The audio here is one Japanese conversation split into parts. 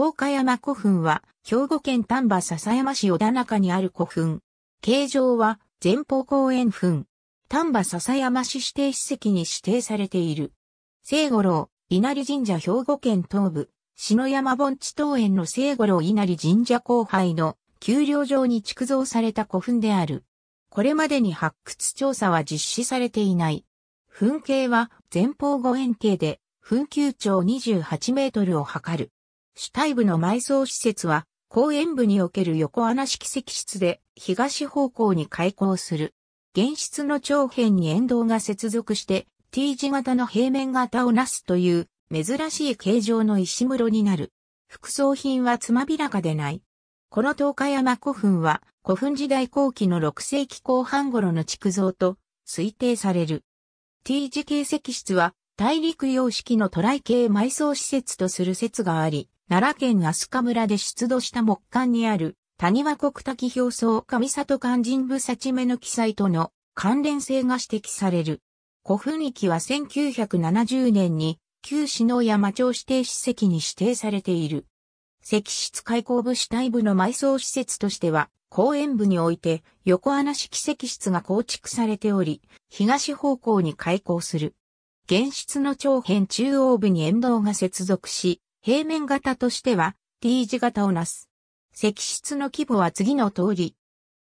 東海山古墳は、兵庫県丹波篠山市小田中にある古墳。形状は、前方後円墳。丹波篠山市指定史跡に指定されている。聖五郎、稲荷神社兵庫県東部、篠山盆地東園の聖五郎稲荷神社後輩の丘陵上に築造された古墳である。これまでに発掘調査は実施されていない。墳形は前方後円形で、墳丘長28メートルを測る。主体部の埋葬施設は、公園部における横穴式石室で東方向に開口する。原室の長辺に沿道が接続して T 字型の平面型をなすという珍しい形状の石室になる。副葬品はつまびらかでない。この東海山古墳は古墳時代後期の6世紀後半頃の築造と推定される。T 字形石室は大陸様式のトライ系埋葬施設とする説があり、奈良県飛鳥村で出土した木簡にある、谷和国滝表層上里肝心部幸目の記載との関連性が指摘される。古墳域は1970年に、旧篠山町指定史跡に指定されている。石室開口部主体部の埋葬施設としては、公園部において横穴式石室が構築されており、東方向に開口する。現室の長辺中央部に沿道が接続し、平面型としては T 字型をなす。石室の規模は次の通り。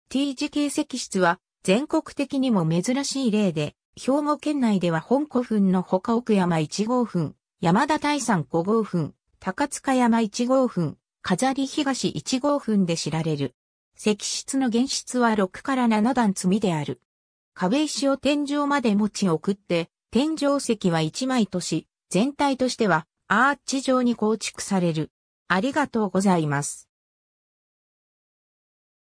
T 字形石室は全国的にも珍しい例で、兵庫県内では本古墳の他奥山1号墳、山田大山5号墳、高塚山1号墳、飾り東1号墳で知られる。石室の原室は6から7段積みである。壁石を天井まで持ち送って、天井石は1枚とし、全体としてはアーチ状に構築される。ありがとうございます。